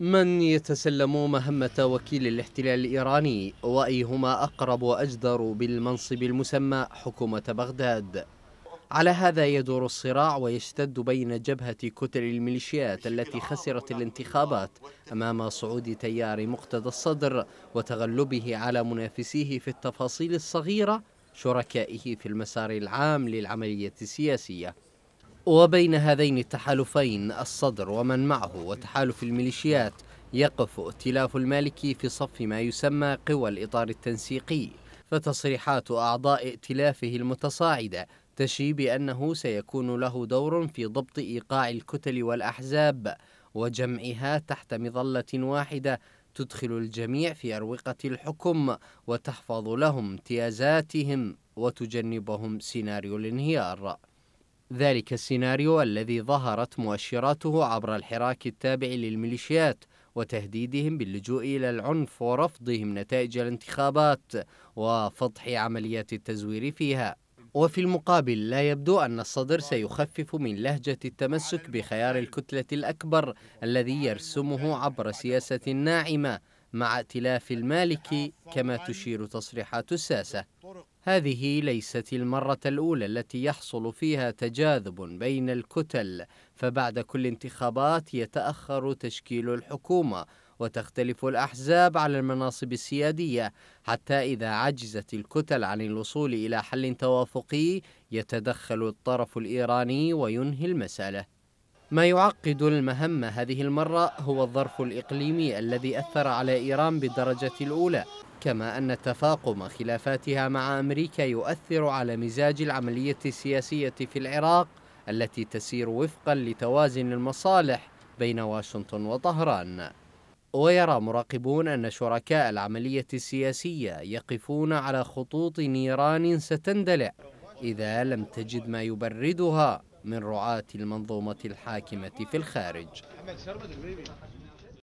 من يتسلم مهمة وكيل الاحتلال الإيراني وأيهما أقرب وأجدر بالمنصب المسمى حكومة بغداد على هذا يدور الصراع ويشتد بين جبهة كتل الميليشيات التي خسرت الانتخابات أمام صعود تيار مقتدى الصدر وتغلبه على منافسيه في التفاصيل الصغيرة شركائه في المسار العام للعملية السياسية وبين هذين التحالفين الصدر ومن معه وتحالف الميليشيات يقف ائتلاف المالكي في صف ما يسمى قوى الإطار التنسيقي فتصريحات أعضاء ائتلافه المتصاعدة تشي بأنه سيكون له دور في ضبط إيقاع الكتل والأحزاب وجمعها تحت مظلة واحدة تدخل الجميع في أروقة الحكم وتحفظ لهم امتيازاتهم وتجنبهم سيناريو الانهيار ذلك السيناريو الذي ظهرت مؤشراته عبر الحراك التابع للميليشيات وتهديدهم باللجوء إلى العنف ورفضهم نتائج الانتخابات وفضح عمليات التزوير فيها وفي المقابل لا يبدو أن الصدر سيخفف من لهجة التمسك بخيار الكتلة الأكبر الذي يرسمه عبر سياسة ناعمة مع ائتلاف المالك كما تشير تصريحات الساسة هذه ليست المرة الأولى التي يحصل فيها تجاذب بين الكتل فبعد كل انتخابات يتأخر تشكيل الحكومة وتختلف الأحزاب على المناصب السيادية حتى إذا عجزت الكتل عن الوصول إلى حل توافقي يتدخل الطرف الإيراني وينهي المسألة ما يعقد المهمة هذه المرة هو الظرف الإقليمي الذي أثر على إيران بالدرجة الأولى كما أن تفاقم خلافاتها مع أمريكا يؤثر على مزاج العملية السياسية في العراق التي تسير وفقا لتوازن المصالح بين واشنطن وطهران ويرى مراقبون أن شركاء العملية السياسية يقفون على خطوط نيران ستندلع إذا لم تجد ما يبردها من رعاة المنظومة الحاكمة في الخارج